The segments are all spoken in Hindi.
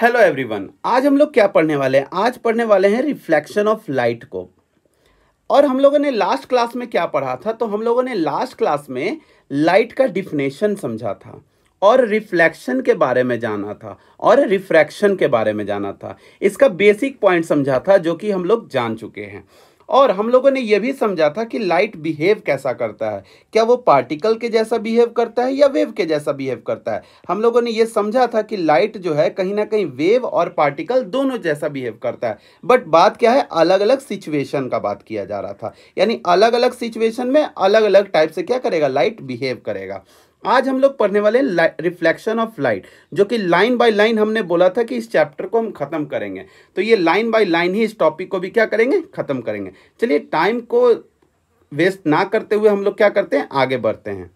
हेलो एवरीवन आज हम लोग क्या पढ़ने वाले हैं आज पढ़ने वाले हैं रिफ्लेक्शन ऑफ लाइट को और हम लोगों ने लास्ट क्लास में क्या पढ़ा था तो हम लोगों ने लास्ट क्लास में लाइट का डिफिनेशन समझा था और रिफ्लेक्शन के बारे में जाना था और रिफ्रैक्शन के बारे में जाना था इसका बेसिक पॉइंट समझा था जो कि हम लोग जान चुके हैं और हम लोगों ने यह भी समझा था कि लाइट बिहेव कैसा करता है क्या वो पार्टिकल के जैसा बिहेव करता है या वेव के जैसा बिहेव करता है हम लोगों ने यह समझा था कि लाइट जो है कहीं ना कहीं वेव और पार्टिकल दोनों जैसा बिहेव करता है बट बात क्या है अलग अलग सिचुएशन का बात किया जा रहा था यानी अलग अलग सिचुएशन में अलग अलग टाइप से क्या करेगा लाइट बिहेव करेगा आज हम लोग पढ़ने वाले रिफ्लेक्शन ऑफ लाइट जो कि लाइन बाय लाइन हमने बोला था कि इस चैप्टर को हम खत्म करेंगे तो ये लाइन बाय लाइन ही इस टॉपिक को भी क्या करेंगे खत्म करेंगे चलिए टाइम को वेस्ट ना करते हुए हम लोग क्या करते हैं आगे बढ़ते हैं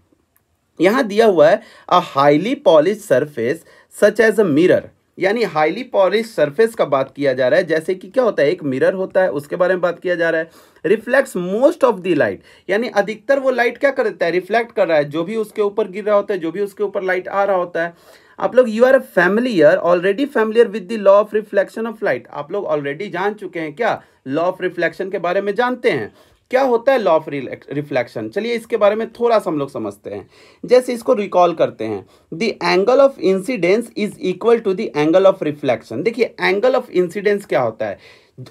यहां दिया हुआ है a highly polish surface such as a mirror यानी हाईली पॉलिश सरफेस का बात किया जा रहा है जैसे कि क्या होता है एक मिरर होता है उसके बारे में बात किया जा रहा है reflects most of the light यानी अधिकतर वो लाइट क्या कर देता है रिफ्लेक्ट कर रहा है जो भी उसके ऊपर गिर रहा होता है जो भी उसके ऊपर लाइट आ रहा होता है आप लोग you are familiar already familiar with the law of reflection of light आप लोग ऑलरेडी जान चुके हैं क्या लॉ ऑफ रिफ्लेक्शन के बारे में जानते हैं क्या होता है लॉ ऑफ रिफ्लेक्शन चलिए इसके बारे में थोड़ा सा हम लोग समझते हैं जैसे इसको रिकॉल करते हैं the angle of incidence is equal to the angle of reflection देखिए एंगल ऑफ इंसिडेंस क्या होता है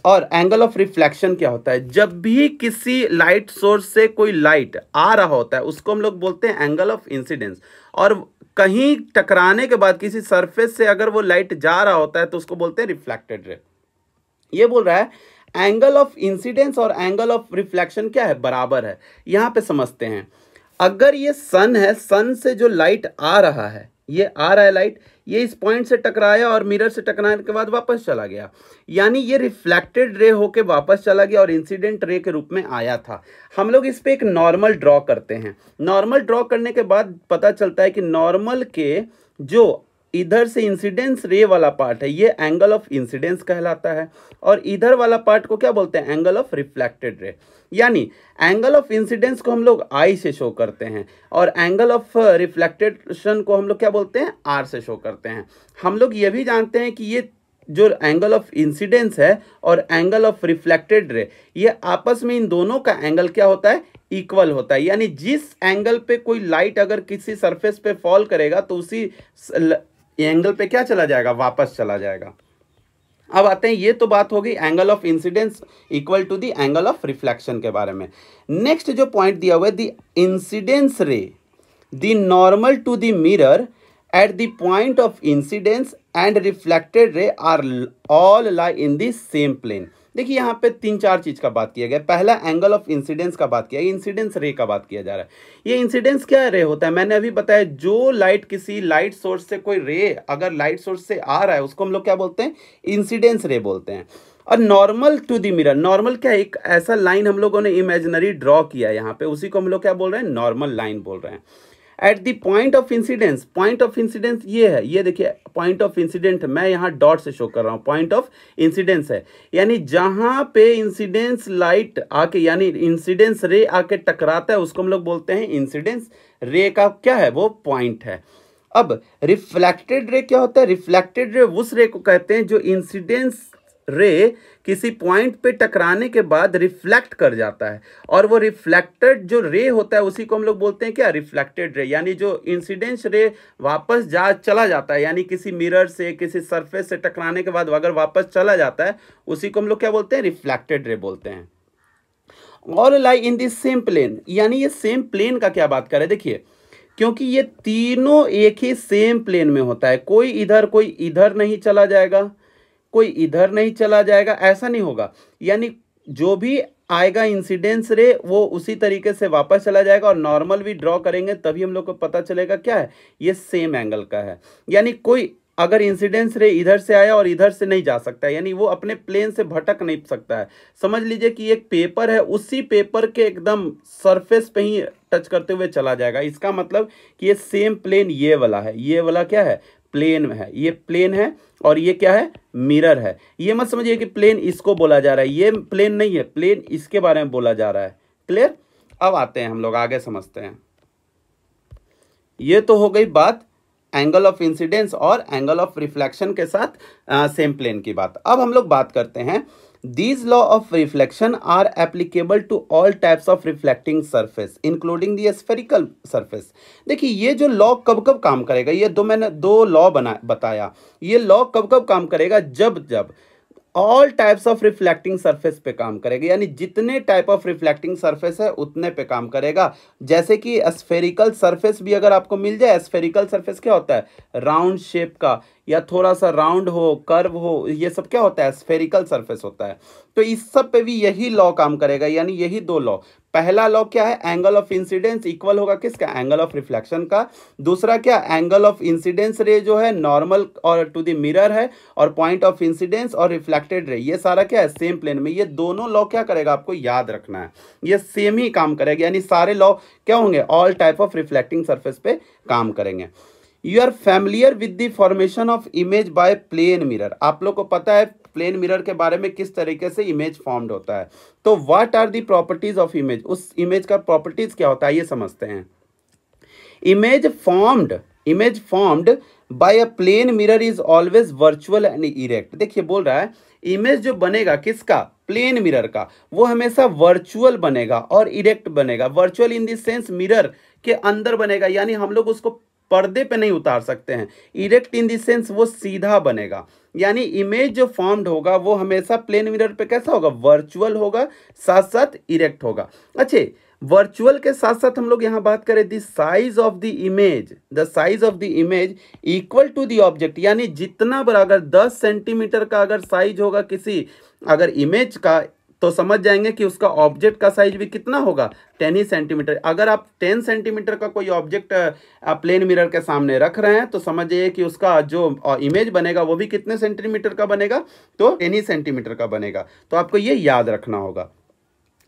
और एंगल ऑफ रिफ्लेक्शन क्या होता है जब भी किसी लाइट सोर्स से कोई लाइट आ रहा होता है उसको हम लोग बोलते हैं एंगल ऑफ इंसिडेंस और कहीं टकराने के बाद किसी सरफेस से अगर वो लाइट जा रहा होता है तो उसको बोलते हैं रिफ्लेक्टेड रे ये बोल रहा है एंगल ऑफ इंसिडेंस और एंगल ऑफ रिफ्लेक्शन क्या है बराबर है यहाँ पे समझते हैं अगर ये सन है सन से जो लाइट आ रहा है ये आ रहा है लाइट ये इस पॉइंट से टकराया और मिरर से टकराने के बाद वापस चला गया यानी ये रिफ्लेक्टेड रे होके वापस चला गया और इंसिडेंट रे के रूप में आया था हम लोग इस पर एक नॉर्मल ड्रॉ करते हैं नॉर्मल ड्रॉ करने के बाद पता चलता है कि नॉर्मल के जो इधर से इंसिडेंस रे वाला पार्ट है ये एंगल ऑफ इंसिडेंस कहलाता है और इधर वाला पार्ट को क्या बोलते हैं एंगल ऑफ रिफ्लेक्टेड रे यानी एंगल ऑफ इंसिडेंस को हम लोग आई से शो करते हैं और एंगल ऑफ रिफ्लेक्टेशन को हम लोग क्या बोलते हैं आर से शो करते हैं हम लोग ये भी जानते हैं कि ये जो एंगल ऑफ इंसिडेंस है और एंगल ऑफ रिफ्लेक्टेड रे ये आपस में इन दोनों का एंगल क्या होता है इक्वल होता है यानी जिस एंगल पे कोई लाइट अगर किसी सरफेस पे फॉल करेगा तो उसी ये एंगल पे क्या चला जाएगा वापस चला जाएगा अब आते हैं ये तो बात हो गई angle of incidence equal to the angle of reflection के बारे में नेक्स्ट जो पॉइंट दिया हुआ है the incidence ray the normal to the mirror at the point of incidence and reflected ray are all lie in the same plane देखिए यहाँ पे तीन चार चीज़ का बात किया गया पहला एंगल ऑफ इंसिडेंस का बात किया इंसिडेंस रे का बात किया जा रहा है ये इंसिडेंस क्या रे होता है मैंने अभी बताया जो लाइट किसी लाइट सोर्स से कोई रे अगर लाइट सोर्स से आ रहा है उसको हम लोग क्या बोलते हैं इंसिडेंस रे बोलते हैं और normal to the mirror normal क्या एक ऐसा लाइन हम लोगों ने इमेजिनरी ड्रॉ किया यहाँ पे उसी को हम लोग क्या बोल रहे हैं नॉर्मल लाइन बोल रहे हैं at the point of incidence point of incidence ये है ये देखिए पॉइंट ऑफ इंसिडेंट मैं यहाँ डॉट से शो कर रहा हूँ पॉइंट ऑफ इंसिडेंस है यानी जहाँ पे इंसिडेंस लाइट आके यानी इंसिडेंस रे आके टकराता है उसको हम लोग बोलते हैं इंसिडेंस रे का क्या है वो पॉइंट है अब रिफ्लेक्टेड रे क्या होता है रिफ्लेक्टेड रे उस रे को कहते हैं जो इंसिडेंस रे किसी पॉइंट पे टकराने के बाद रिफ्लेक्ट कर जाता है और वो रिफ्लेक्टेड जो रे होता है उसी को हम लोग बोलते हैं क्या रिफ्लेक्टेड रे यानी जो इंसिडेंस रे वापस जा चला जाता है यानी किसी मिरर से किसी सरफेस से टकराने के बाद अगर वापस चला जाता है उसी को हम लोग क्या बोलते हैं रिफ्लेक्टेड रे बोलते हैं और lie in this same plane यानी ये सेम प्लेन का क्या बात करें देखिए क्योंकि ये तीनों एक ही सेम प्लेन में होता है कोई इधर कोई इधर नहीं चला जाएगा कोई इधर नहीं चला जाएगा ऐसा नहीं होगा यानी जो भी आएगा इंसिडेंस रे वो उसी तरीके से वापस चला जाएगा और नॉर्मल भी ड्रॉ करेंगे तभी हम लोग को पता चलेगा क्या है ये सेम एंगल का है यानी कोई अगर इंसिडेंस रे इधर से आया और इधर से नहीं जा सकता यानी वो अपने प्लेन से भटक नहीं सकता है समझ लीजिए कि एक पेपर है उसी पेपर के एकदम सरफेस पे ही टच करते हुए चला जाएगा इसका मतलब कि ये सेम प्लेन ये वाला है ये वाला क्या है प्लेन है ये प्लेन है और ये क्या है मिरर है ये मत समझिए कि प्लेन इसको बोला जा रहा है ये प्लेन नहीं है प्लेन इसके बारे में बोला जा रहा है क्लियर अब आते हैं हम लोग आगे समझते हैं ये तो हो गई बात एंगल ऑफ इंसिडेंस और एंगल ऑफ रिफ्लेक्शन के साथ सेम प्लेन की बात अब हम लोग बात करते हैं these law of reflection are applicable to all types of reflecting surface including the spherical surface देखिए ये जो लॉ कब कब काम करेगा ये दो मैंने दो लॉ बना बताया ये लॉ कब कब काम करेगा जब जब all types of reflecting surface पे काम करेगा यानी जितने टाइप ऑफ रिफ्लेक्टिंग सरफेस है उतने पे काम करेगा जैसे कि स्फेरिकल सरफेस भी अगर आपको मिल जाए स्फेरिकल सरफेस क्या होता है राउंड शेप का या थोड़ा सा राउंड हो कर्व हो ये सब क्या होता है स्फेरिकल सरफेस होता है तो इस सब पे भी यही लॉ काम करेगा यानी यही दो लॉ पहला लॉ क्या है एंगल ऑफ इंसिडेंस इक्वल होगा किसका एंगल ऑफ रिफ्लेक्शन का दूसरा क्या एंगल ऑफ इंसिडेंस रे जो है नॉर्मल और टू द मिरर है और पॉइंट ऑफ इंसिडेंस और रिफ्लेक्टेड रे ये सारा क्या है सेम प्लेन में ये दोनों लॉ क्या करेगा आपको याद रखना है ये सेम ही काम करेगा यानी सारे लॉ क्या होंगे all type of reflecting surface पे काम करेंगे you are familiar with the formation of image by plane mirror आप लोग को पता है प्लेन मिरर के बारे में किस तरीके से इमेज फॉर्म्ड होता है तो what are the properties of image उस इमेज का प्रॉपर्टीज क्या होता है ये समझते हैं image formed image formed by a plane mirror is always virtual and erect देखिए बोल रहा है इमेज जो बनेगा किसका प्लेन मिरर का वो हमेशा वर्चुअल बनेगा और इरेक्ट बनेगा virtual in the sense mirror के अंदर बनेगा यानी हम लोग उसको पर्दे पे नहीं उतार सकते हैं इरेक्ट इन देंस वो सीधा बनेगा यानी इमेज जो फॉर्म्ड होगा वो हमेशा प्लेन मिरर पे कैसा होगा वर्चुअल होगा साथ साथ इरेक्ट होगा अच्छे वर्चुअल के साथ साथ हम लोग यहाँ बात करें the size of the image the size of the image equal to the object यानी जितना बड़ा अगर 10 सेंटीमीटर का अगर साइज होगा किसी अगर इमेज का तो समझ जाएंगे कि उसका ऑब्जेक्ट का साइज भी कितना होगा टेन ही सेंटीमीटर अगर आप टेन सेंटीमीटर का कोई ऑब्जेक्ट आप प्लेन मिरर के सामने रख रहे हैं तो समझ जाइए कि उसका जो इमेज बनेगा वो भी कितने सेंटीमीटर का बनेगा तो टेन ही सेंटीमीटर का बनेगा तो आपको ये याद रखना होगा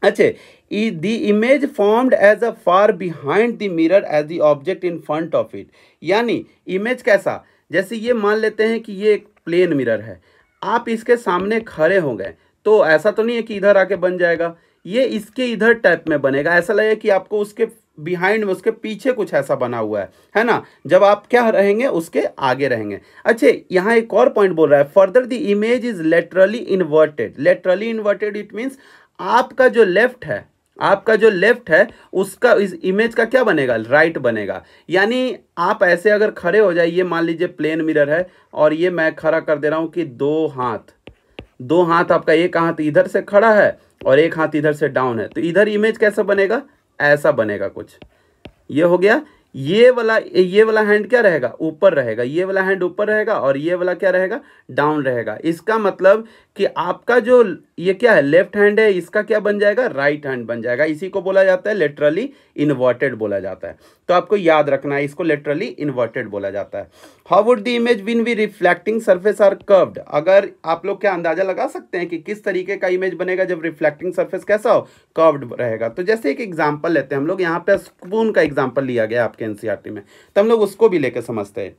अच्छे the image formed as a far behind the mirror as the object in front of it यानी इमेज कैसा जैसे ये मान लेते हैं कि ये एक प्लेन मिरर है आप इसके सामने खड़े हो गए तो ऐसा तो नहीं है कि इधर आके बन जाएगा ये इसके इधर टाइप में बनेगा ऐसा लगे कि आपको उसके बिहाइंड में उसके पीछे कुछ ऐसा बना हुआ है है ना जब आप क्या रहेंगे उसके आगे रहेंगे अच्छे यहाँ एक और पॉइंट बोल रहा है further the image is laterally inverted laterally inverted it means आपका जो लेफ्ट है आपका जो लेफ्ट है उसका इस इमेज का क्या बनेगा राइट right बनेगा यानी आप ऐसे अगर खड़े हो जाए ये मान लीजिए प्लेन मिरर है और ये मैं खड़ा कर दे रहा हूँ कि दो हाथ दो हाथ आपका एक हाथ इधर से खड़ा है और एक हाथ इधर से डाउन है तो इधर इमेज कैसा बनेगा ऐसा बनेगा कुछ ये हो गया ये वाला ये वाला हैंड क्या रहेगा ऊपर रहेगा ये वाला हैंड ऊपर रहेगा और ये वाला क्या रहेगा डाउन रहेगा इसका मतलब कि आपका जो ये क्या है लेफ्ट हैंड है इसका क्या बन जाएगा राइट हैंड बन जाएगा इसी को बोला जाता है लेटरली इन्वर्टेड बोला जाता है तो आपको याद रखना है इसको लेटरली इन्वर्टेड बोला जाता है how would the image when we reflecting surface are curved अगर आप लोग क्या अंदाजा लगा सकते हैं कि किस तरीके का इमेज बनेगा जब रिफ्लेक्टिंग सर्फेस कैसा हो कर्व्ड रहेगा तो जैसे एक एग्जाम्पल लेते हैं हम लोग यहाँ पे स्पून का एग्जाम्पल लिया गया आपके आपके एनसीईआरटी में तो हम लोग उसको भी लेकर समझते हैं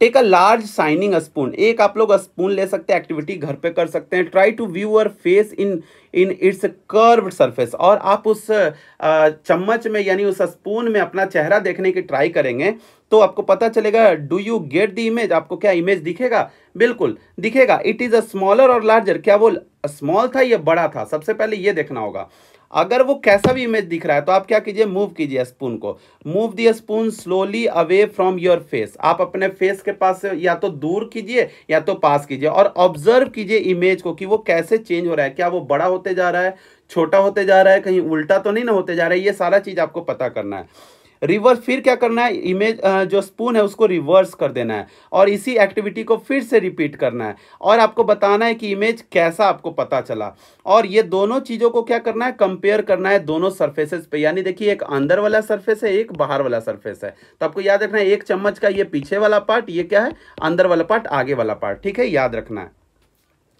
take a large shining spoon एक आप लोग स्पून ले सकते हैं एक्टिविटी घर पे कर सकते हैं try to view your face in in its curved surface और आप उस चम्मच में यानी उस स्पून में अपना चेहरा देखने की ट्राई करेंगे तो आपको पता चलेगा do you get the image आपको क्या इमेज दिखेगा बिल्कुल दिखेगा इट इज़ अ स्मॉलर और लार्जर क्या वो स्मॉल था या बड़ा था सबसे पहले ये देखना होगा अगर वो कैसा भी इमेज दिख रहा है तो आप क्या कीजिए मूव कीजिए स्पून को move the spoon slowly away from your face आप अपने फेस के पास से या तो दूर कीजिए या तो पास कीजिए और ऑब्जर्व कीजिए इमेज को कि वो कैसे चेंज हो रहा है क्या वो बड़ा होते जा रहा है छोटा होते जा रहा है कहीं उल्टा तो नहीं ना होते जा रहा है ये सारा चीज़ आपको पता करना है रिवर्स फिर क्या करना है इमेज जो स्पून है उसको रिवर्स कर देना है और इसी एक्टिविटी को फिर से रिपीट करना है और आपको बताना है कि इमेज कैसा आपको पता चला और ये दोनों चीज़ों को क्या करना है कंपेयर करना है दोनों सर्फेसेस पे यानी देखिए एक अंदर वाला सर्फेस है एक बाहर वाला सर्फेस है तो आपको याद रखना है एक चम्मच का ये पीछे वाला पार्ट ये क्या है अंदर वाला पार्ट आगे वाला पार्ट ठीक है याद रखना है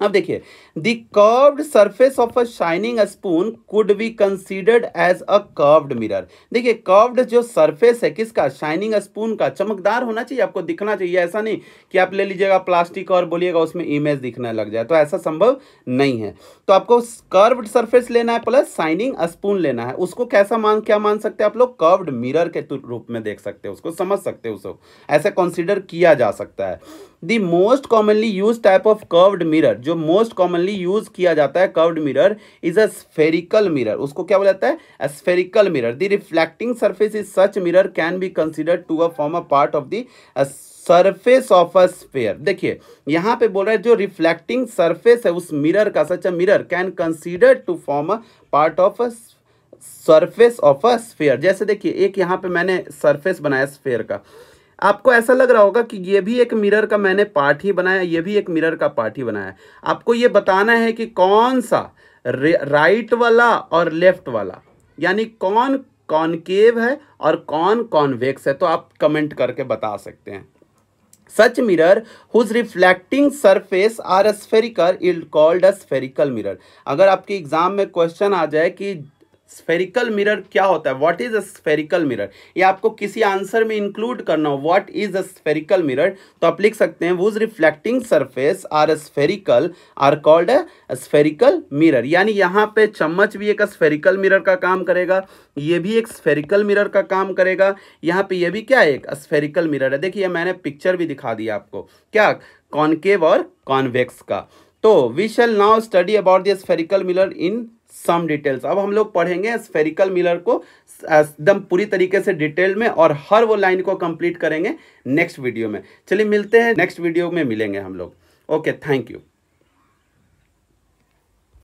अब देखिए the curved surface of a shining spoon could be considered as a curved mirror देखिए कर्व्ड जो सरफेस है किसका शाइनिंग स्पून का चमकदार होना चाहिए आपको दिखना चाहिए ऐसा नहीं कि आप ले लीजिएगा प्लास्टिक और बोलिएगा उसमें इमेज दिखने लग जाए तो ऐसा संभव नहीं है तो आपको कर्व्ड सरफेस लेना है प्लस शाइनिंग स्पून लेना है उसको कैसा मान क्या मान सकते हैं आप लोग कर्व्ड मिरर के रूप में देख सकते हैं उसको समझ सकते हैं उसको ऐसा कंसिडर किया जा सकता है the most commonly use type of curved mirror जो मोस्ट कॉमनली यूज किया जाता है curved mirror is a spherical mirror उसको क्या बोला जाता है spherical mirror the reflecting surface is such mirror can be considered to a form a part of the surface of a sphere देखिए यहाँ पे बोल रहा है जो रिफ्लेक्टिंग सरफेस है उस मिरर का such a mirror can consider to form a part of a surface of a sphere जैसे देखिए एक यहाँ पे मैंने सरफेस बनाया स्फेयर का आपको ऐसा लग रहा होगा कि ये भी एक मिरर का मैंने पार्ट ही बनाया ये भी एक मिरर का पार्ट ही बनाया आपको ये बताना है कि कौन सा राइट वाला और लेफ्ट वाला यानी कौन कॉनकेव है और कौन कॉनवेक्स है तो आप कमेंट करके बता सकते हैं such mirror whose reflecting surface are spherical इल्ड कॉल्ड a spherical अगर आपके एग्जाम में क्वेश्चन आ जाए कि स्फेरिकल मिरर क्या होता है what is a spherical mirror ये आपको किसी आंसर में इंक्लूड करना हो what is a spherical mirror तो आप लिख सकते हैं whose reflecting surface are spherical are called a spherical mirror यानी यहाँ पे चम्मच भी एक स्फेरिकल मिरर का काम करेगा ये भी एक स्फेरिकल मिरर का काम करेगा यहाँ पे ये भी क्या है एक स्फेरिकल मिरर है देखिए मैंने पिक्चर भी दिखा दिया आपको क्या कॉन्केव और कॉन्वेक्स का तो we shall now study about this spherical mirror in some details अब हम लोग पढ़ेंगे स्फेरिकल मिलर को एकदम पूरी तरीके से डिटेल में और हर वो लाइन को कंप्लीट करेंगे नेक्स्ट वीडियो में चलिए मिलते हैं नेक्स्ट वीडियो में मिलेंगे हम लोग ओके थैंक यू